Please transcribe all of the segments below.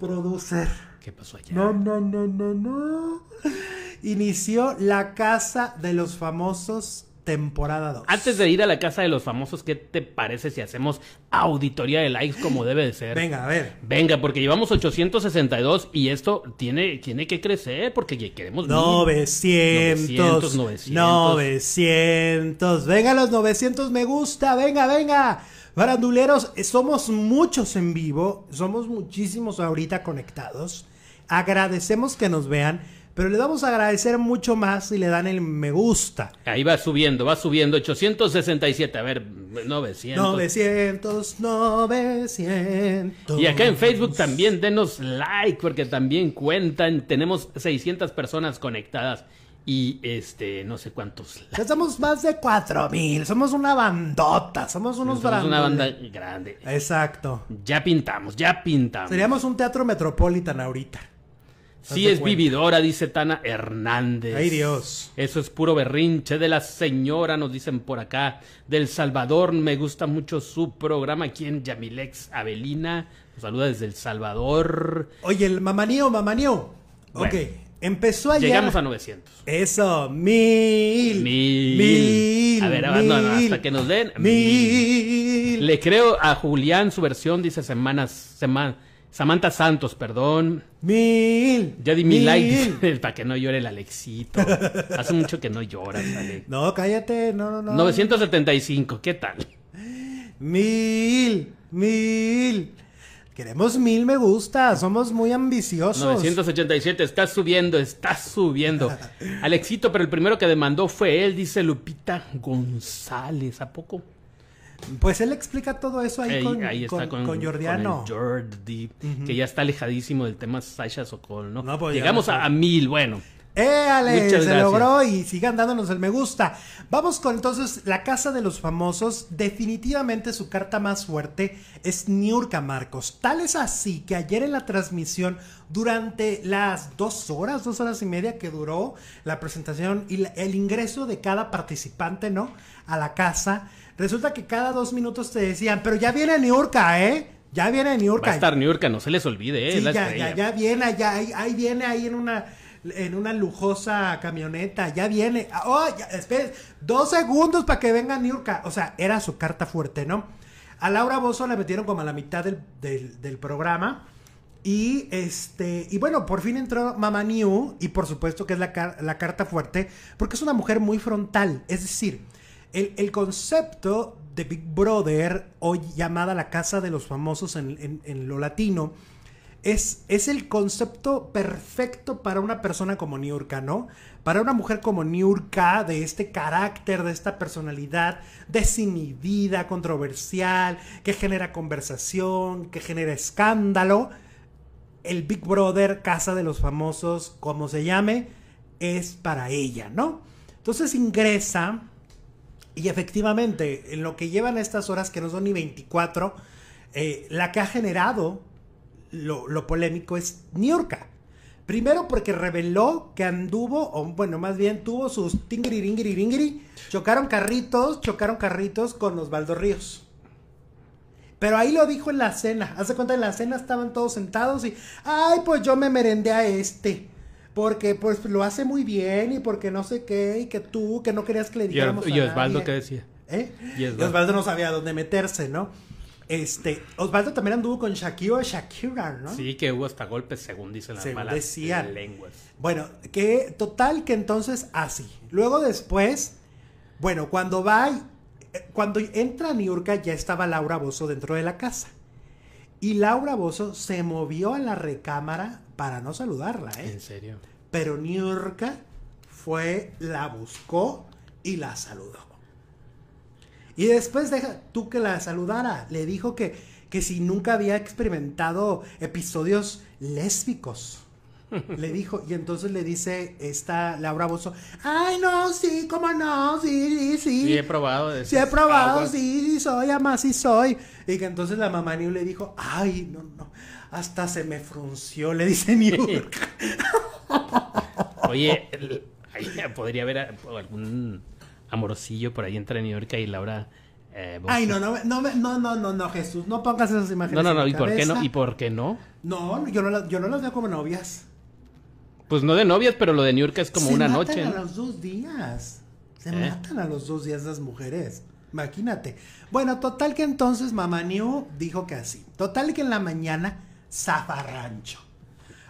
Producer. ¿Qué pasó allá? No, no, no, no, no. Inició La Casa de los Famosos temporada 2. Antes de ir a la casa de los famosos, ¿qué te parece si hacemos auditoría de likes como debe de ser? Venga, a ver. Venga, porque llevamos 862 y esto tiene, tiene que crecer porque queremos 900, 900, 900. 900. Venga los 900 me gusta, venga, venga. Baranduleros, eh, somos muchos en vivo, somos muchísimos ahorita conectados. Agradecemos que nos vean, pero le damos a agradecer mucho más si le dan el me gusta. Ahí va subiendo, va subiendo, 867, a ver, 900. 900, 900. Y acá en Facebook también denos like, porque también cuentan, tenemos 600 personas conectadas y este, no sé cuántos. Ya somos más de cuatro mil, somos una bandota, somos unos Somos una banda grande. Exacto. Ya pintamos, ya pintamos. Seríamos un teatro metropolitano ahorita. Sí es vividora, dice Tana Hernández. Ay Dios. Eso es puro berrinche de la señora, nos dicen por acá. Del Salvador, me gusta mucho su programa aquí en Yamilex Avelina. Nos saluda desde El Salvador. Oye, el mamanío, mamanío. Bueno. Ok, Empezó allá. Llegamos a 900. Eso, mil. Mil. mil a ver, abandona, hasta que nos den. Mil. Le creo a Julián su versión, dice semanas, Samantha Santos, perdón. Mil. Ya di mil, likes para que no llore el Alexito. Hace mucho que no lloras, No, cállate, no, no, no. 975, ¿qué tal? Mil, mil. Queremos mil me gusta, somos muy ambiciosos. 987, está subiendo, está subiendo. al éxito, pero el primero que demandó fue él, dice Lupita González, ¿a poco? Pues él explica todo eso ahí, con, Jordiano. Jordi, que ya está alejadísimo del tema Sasha Sokol, ¿no? Pues Llegamos a, mil, bueno. ¡Éale! se logró y sigan dándonos el me gusta. Vamos con entonces La Casa de los Famosos. Definitivamente su carta más fuerte es Niurka Marcos. Tal es así que ayer en la transmisión, durante las dos horas, dos horas y media que duró la presentación y el ingreso de cada participante, ¿no? A la casa, resulta que cada dos minutos te decían, pero ya viene Niurka, ¿eh? Ya viene Niurka. Va a estar Niurka, no se les olvide, ¿eh? ya, ya, viene, ahí, ahí viene ahí en una en una lujosa camioneta, ya viene, ah, oh, dos segundos para que venga Niurka. O sea, era su carta fuerte, ¿no? A Laura Bozo la metieron como a la mitad del, programa. Y este. Y bueno, por fin entró Mama New. Y por supuesto que es la, carta fuerte. Porque es una mujer muy frontal. Es decir, el, concepto de Big Brother, hoy llamada la casa de los famosos en, en lo latino es, el concepto perfecto para una persona como Niurka, ¿no? Para una mujer como Niurka, de este carácter, de esta personalidad desinhibida, controversial, que genera conversación, que genera escándalo, el Big Brother, Casa de los Famosos, como se llame, es para ella, ¿no? Entonces ingresa y efectivamente, en lo que llevan estas horas, que no son ni 24, eh, la que ha generado lo, polémico es Niurka. Primero porque reveló que anduvo, o bueno, más bien tuvo sus Ringri, chocaron carritos, chocaron carritos con Osvaldo Ríos. Pero ahí lo dijo en la cena. Hace cuenta en la cena estaban todos sentados y, ay, pues yo me merendé a este. Porque pues lo hace muy bien y porque no sé qué y que tú, que no querías que le dijéramos. ¿Y, Osvaldo decía? ¿Eh? Osvaldo no sabía dónde meterse, ¿no? Este, Osvaldo también anduvo con Shakira, Shakira, ¿no? Sí, que hubo hasta golpes, según dicen las según malas eh, lenguas. Bueno, que total que entonces así. Luego después, bueno, cuando va, eh, cuando entra Niurka ya estaba Laura Bozo dentro de la casa. Y Laura Bozo se movió a la recámara para no saludarla, ¿eh? En serio. Pero Niurka fue, la buscó y la saludó. Y después deja tú que la saludara. Le dijo que, que si nunca había experimentado episodios lésbicos. le dijo, y entonces le dice esta Laura Bozo, ay no, sí, cómo no, sí, sí, sí. Sí he probado. sí he probado, sí, sí, soy, ama, sí soy. Y que entonces la mamá New le dijo, ay, no, no, hasta se me frunció, le dice New. Oye, podría haber algún Amorosillo, por ahí entre New York y Laura. Eh, Ay, no, no, no, no, no, no, Jesús, no pongas esas imágenes. No, no, no, ¿y por qué no? ¿Y por qué no? No, yo no, las veo como novias. Pues no de novias, pero lo de New York es como una noche. Se matan a los dos días. Se ¿Eh? matan a los dos días las mujeres. Imagínate. Bueno, total que entonces Mamá New dijo que así. Total que en la mañana, zafarrancho.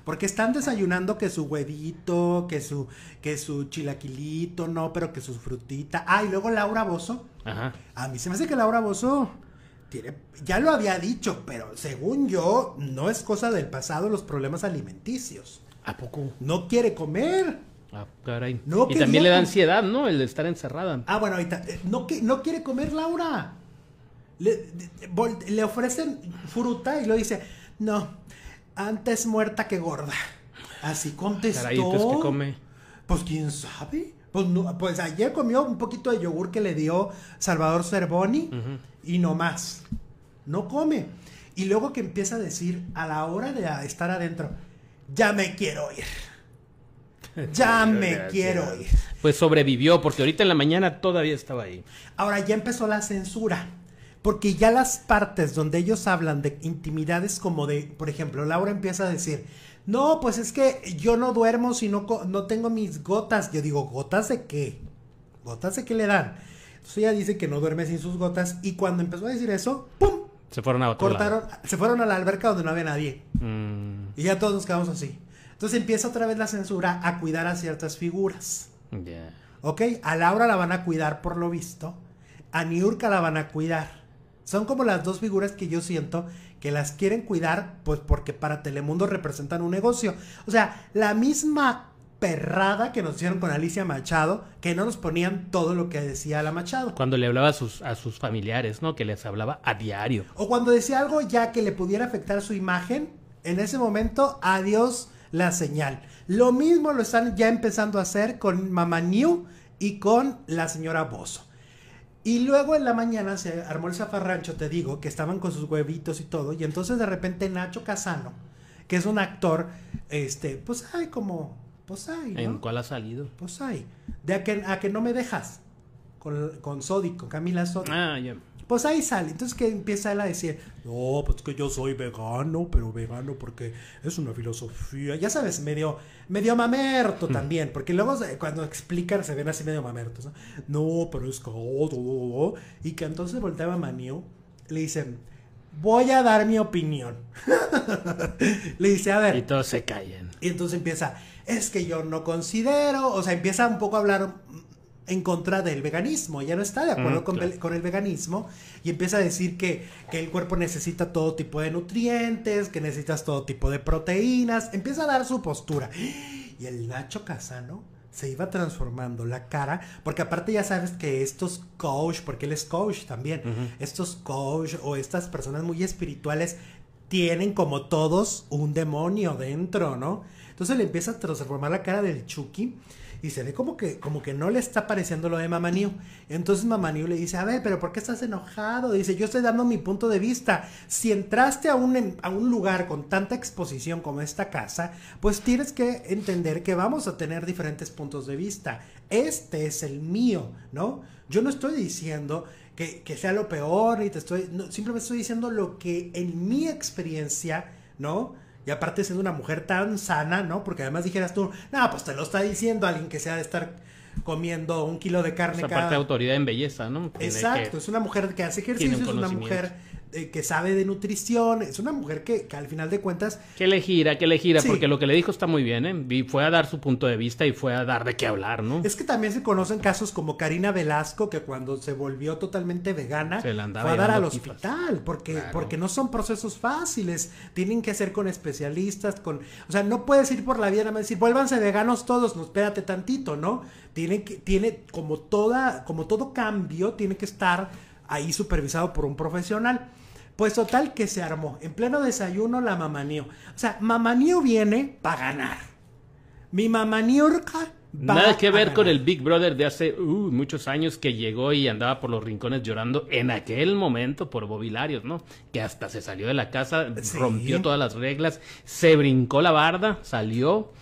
Porque están desayunando que su huevito, que su, que su chilaquilito, no, pero que su frutita. Ah, y luego Laura Bozo. Ajá. A mí se me hace que Laura Bozo tiene, ya lo había dicho, pero según yo, no es cosa del pasado los problemas alimenticios. ¿A poco? No quiere comer. Ah, caray. y también le da ansiedad, ¿no? El estar encerrada. Ah, bueno, ahorita. Eh, no, no quiere comer Laura. Le, ofrecen fruta y lo dice, no, antes muerta que gorda. Así contestó. Caray, come? Pues quién sabe. Pues, pues, ayer comió un poquito de yogur que le dio Salvador Cervoni y no más. No come. Y luego que empieza a decir a la hora de estar adentro, ya me quiero ir. Ya me quiero ir. Pues sobrevivió, porque ahorita en la mañana todavía estaba ahí. Ahora ya empezó la censura. Porque ya las partes donde ellos hablan de intimidades como de, por ejemplo, Laura empieza a decir, no, pues es que yo no duermo si no, tengo mis gotas. Yo digo, ¿gotas de qué? ¿Gotas de qué le dan? Entonces ella dice que no duerme sin sus gotas y cuando empezó a decir eso, ¡pum! Se fueron a Se fueron a la alberca donde no había nadie. Mm. Y ya todos nos quedamos así. Entonces empieza otra vez la censura a cuidar a ciertas figuras. Ya. ¿Ok? A Laura la van a cuidar por lo visto. A Niurka la van a cuidar. Son como las dos figuras que yo siento que las quieren cuidar, pues porque para Telemundo representan un negocio. O sea, la misma perrada que nos hicieron con Alicia Machado, que no nos ponían todo lo que decía la Machado. Cuando le hablaba a sus, familiares, ¿no? Que les hablaba a diario. O cuando decía algo ya que le pudiera afectar su imagen, en ese momento, adiós la señal. Lo mismo lo están ya empezando a hacer con Mamá New y con la señora Bozo. Y luego en la mañana se armó el zafarrancho, te digo, que estaban con sus huevitos y todo. Y entonces de repente Nacho Casano, que es un actor, este, pues hay como, pues ay. ¿no? ¿En cuál ha salido? Pues ay. De a que, a que no me dejas. Con, con con Camila Sodi. Ah, ya. Pues ahí sale. Entonces que empieza él a decir, no, pues que yo soy vegano, pero vegano porque es una filosofía. Ya sabes, medio, medio mamerto hmm. también, porque luego cuando explican se ven así medio mamertos, ¿no? pero es que... Oh, oh, oh, y que entonces volteaba Manio, le dicen, voy a dar mi opinión. le dice, a ver. Y todos se callan. Y entonces empieza, es que yo no considero, o sea, empieza un poco a hablar en contra del veganismo, ya no está de acuerdo mm, con, el, veganismo y empieza a decir que, el cuerpo necesita todo tipo de nutrientes, que necesitas todo tipo de proteínas, empieza a dar su postura. Y el Nacho Casano se iba transformando la cara, porque aparte ya sabes que estos coach, porque él es coach también, estos coach o estas personas muy espirituales tienen como todos un demonio dentro, ¿no? Entonces le empieza a transformar la cara del Chucky y se ve como que, como que no le está pareciendo lo de Mamaniu. Entonces Mamaniu le dice, a ver, pero ¿por qué estás enojado? Dice, yo estoy dando mi punto de vista. Si entraste a un, a un lugar con tanta exposición como esta casa, pues tienes que entender que vamos a tener diferentes puntos de vista. Este es el mío, ¿no? Yo no estoy diciendo que, sea lo peor y te estoy, simplemente estoy diciendo lo que en mi experiencia, ¿no? Y aparte siendo una mujer tan sana, ¿no? Porque además dijeras tú, no, pues te lo está diciendo alguien que sea de estar comiendo un kilo de carne esa de autoridad en belleza, ¿no? Exacto, es una mujer que hace ejercicio, es una mujer eh, que sabe de nutrición. Es una mujer que, al final de cuentas. Que le gira, que le gira, porque lo que le dijo está muy bien, ¿eh? Y fue a dar su punto de vista y fue a dar de qué hablar, ¿no? Es que también se conocen casos como Karina Velasco, que cuando se volvió totalmente vegana, se la andaba fue a dar al hospital, porque, porque no son procesos fáciles. Tienen que hacer con especialistas, con. O sea, no puedes ir por la vida nada más decir, vuélvanse veganos todos, no, espérate tantito, ¿no? Tiene que, tiene, como toda, como todo cambio, tiene que estar ahí supervisado por un profesional. Pues total que se armó. En pleno desayuno la mamanío. O sea, mamanío viene para ganar. Mi mamaniurca Nada que ver con el Big Brother de hace uh, muchos años que llegó y andaba por los rincones llorando en aquel momento por bobilarios, ¿no? Que hasta se salió de la casa, rompió todas las reglas, se brincó la barda, salió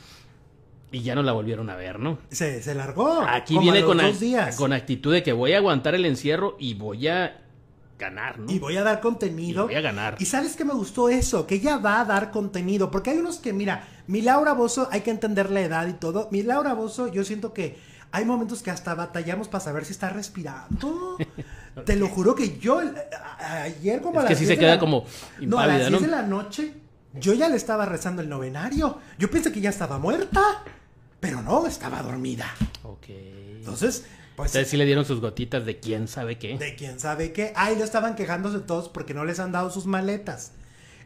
y ya no la volvieron a ver, ¿no? Se, se largó. Aquí viene con, con actitud de que voy a aguantar el encierro y voy a ganar, ¿no? Y voy a dar contenido. Y voy a ganar. Y sabes que me gustó eso, que ella va a dar contenido, porque hay unos que, mira, mi Laura Bozo, hay que entender la edad y todo. Mi Laura Bozo, yo siento que hay momentos que hasta batallamos para saber si está respirando. Te lo juro que yo eh, ayer como a las que se queda como no, a las 10 de la noche yo ya le estaba rezando el novenario. Yo pensé que ya estaba muerta, pero no, estaba dormida. Ok. Entonces, pues sí le dieron sus gotitas de quién sabe qué. De quién sabe qué. Ay, lo estaban quejándose todos porque no les han dado sus maletas.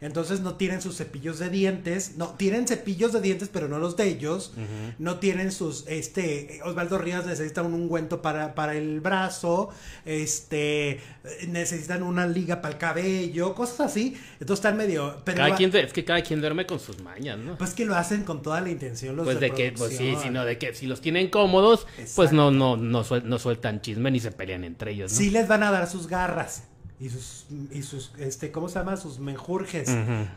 Entonces no tienen sus cepillos de dientes, no, tienen cepillos de dientes, pero no los de ellos. No tienen sus, este, Osvaldo Rivas necesita un ungüento para, el brazo, este, necesitan una liga para el cabello, cosas así. Entonces están medio... cada quien, es que cada quien duerme con sus mañas, ¿no? Pues que lo hacen con toda la intención los pues de, que, pues sí, sino de que si los tienen cómodos, pues no, no, no, no sueltan chisme ni se pelean entre ellos, ¿no? Sí les van a dar sus garras y sus, y sus este, ¿cómo se llama? Sus menjurjes.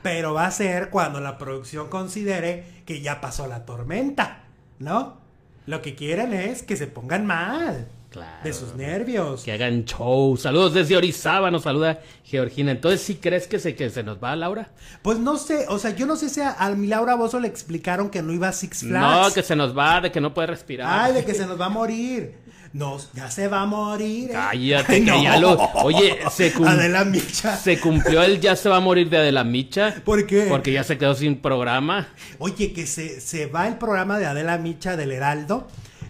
Pero va a ser cuando la producción considere que ya pasó la tormenta, ¿no? Lo que quieren es que se pongan mal. Claro. De sus nervios. Que hagan show. Saludos desde Orizaba, nos saluda Georgina. Entonces, ¿sí crees que se, que se nos va Laura? Pues no sé, o sea, yo no sé si a, mi Laura Bozo le explicaron que no iba a Six Flags. No, que se nos va, de que no puede respirar. Ay, de que se nos va a morir no, ya se va a morir. ¿eh? Cállate, ya lo. Oye, se, Adela se cumplió el ya se va a morir de Adela Micha. ¿Por qué? Porque ya se quedó sin programa. Oye, que se, va el programa de Adela Micha del Heraldo.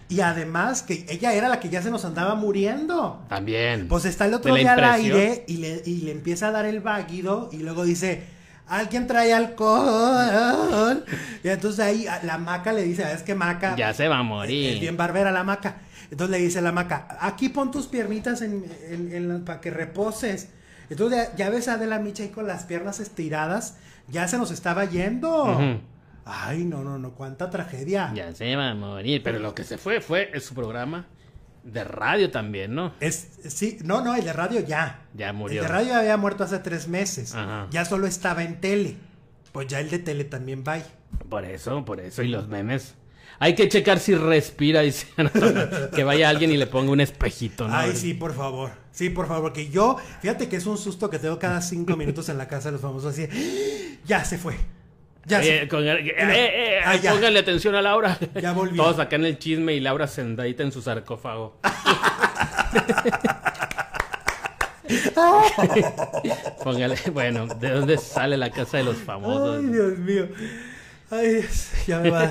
Y además que ella era la que ya se nos andaba muriendo. También. Pues está el otro día al aire y le, y le empieza a dar el váguido y luego dice, alguien trae alcohol. Y entonces ahí la maca le dice, es que maca? Ya se va a morir. Es bien barbera la maca. Entonces le dice la maca, aquí pon tus piernitas en, para que reposes. Entonces ya, ves a Adela Micha ahí con las piernas estiradas, ya se nos estaba yendo. Ay, no, no, no, cuánta tragedia. Ya se va a morir, pero lo que se fue fue su programa de radio también, ¿no? Es, sí, no, no, el de radio ya. Ya murió. El de radio había muerto hace tres meses. Ya solo estaba en tele. Pues ya el de tele también va. Por eso, por eso. Y los memes. Hay que checar si respira y que vaya alguien y le ponga un espejito, ¿no? Ay, sí, por favor. Sí, por favor, que yo, fíjate que es un susto que tengo cada cinco minutos en la casa de los famosos así. ¡Ah! Ya se fue. Ya eh, eh, eh, ah, Póngale atención a Laura. Ya volvió. Todos acá en el chisme y Laura sentadita en su sarcófago. Póngale, bueno, ¿de dónde sale la casa de los famosos? Ay, Dios mío. Ay, ya me va.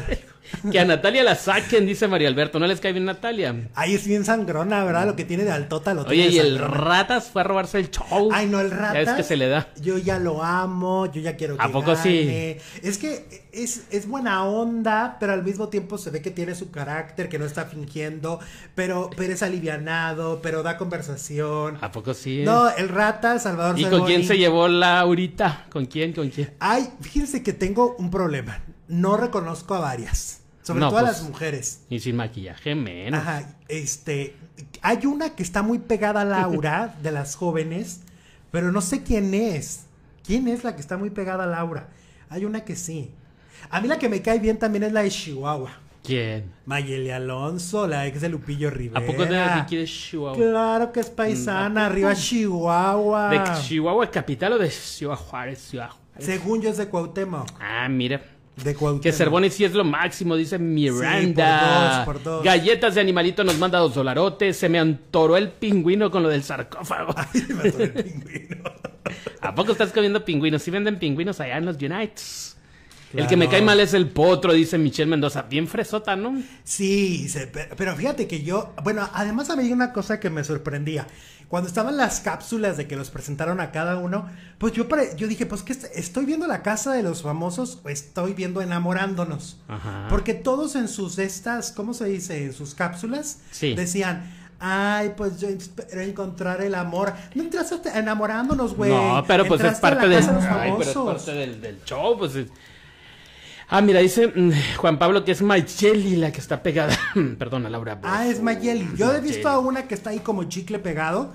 Que a Natalia la saquen, dice María Alberto. No les cae bien Natalia. ahí es bien sangrona, ¿verdad? Lo que tiene de altota lo Oye, y el Ratas fue a robarse el show. Ay, no, el Ratas. Ya es que se le da. Yo ya lo amo, yo ya quiero que ¿A poco sí? Es que es, buena onda, pero al mismo tiempo se ve que tiene su carácter, que no está fingiendo, pero, pero es alivianado, pero da conversación. ¿A poco sí? No, el Ratas, Salvador ¿Y con quién se llevó la Laurita? ¿Con quién? ¿Con quién? Ay, fíjense que tengo un problema. No reconozco a varias. Sobre todo a pues, las mujeres. Y sin maquillaje menos. Ajá, este, hay una que está muy pegada a Laura, de las jóvenes, pero no sé quién es. ¿Quién es la que está muy pegada a Laura? Hay una que sí. A mí la que me cae bien también es la de Chihuahua. ¿Quién? Mayele Alonso, la ex de Lupillo Rivera. ¿A poco de que Chihuahua? Claro que es paisana, arriba Chihuahua. ¿De Chihuahua el capital o de Chihuahua Juárez, Según yo es de Cuauhtémoc. Ah, mira. Que Cervoni sí es lo máximo, dice Miranda. Galletas de animalito nos manda dos dolarotes. Se me antoró el pingüino con lo del sarcófago. ¿A poco estás comiendo pingüinos? Si venden pingüinos allá en los Unites. El que me cae mal es el potro, dice Michelle Mendoza. Bien fresota, ¿no? Sí, pero fíjate que yo, bueno, además había una cosa que me sorprendía. Cuando estaban las cápsulas de que los presentaron a cada uno, pues yo, yo dije, pues que estoy viendo la casa de los famosos o estoy viendo enamorándonos. Porque todos en sus estas, ¿cómo se dice? En sus cápsulas decían, Ay, pues yo espero encontrar el amor. No entraste enamorándonos, güey. No, pero pues es parte, del, show. Pues Ah, mira, dice mm, Juan Pablo que es Mayeli la que está pegada. Perdona, Laura. Ah, es Mayeli. Yo he visto a una que está ahí como chicle pegado.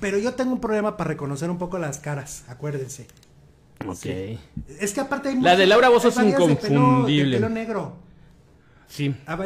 pero yo tengo un problema para reconocer un poco las caras, acuérdense. Ok. Es que aparte hay La de Laura Vos es inconfundible. De de pelo negro. Sí.